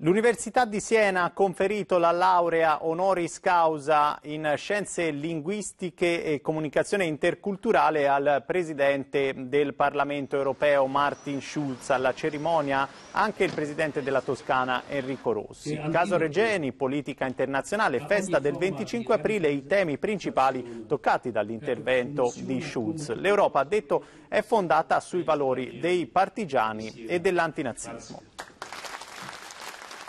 L'Università di Siena ha conferito la laurea honoris causa in scienze linguistiche e comunicazione interculturale al Presidente del Parlamento europeo Martin Schulz. Alla cerimonia anche il Presidente della Toscana Enrico Rossi. Caso Regeni, politica internazionale, festa del 25 aprile, i temi principali toccati dall'intervento di Schulz. L'Europa, ha detto, è fondata sui valori dei partigiani e dell'antinazismo.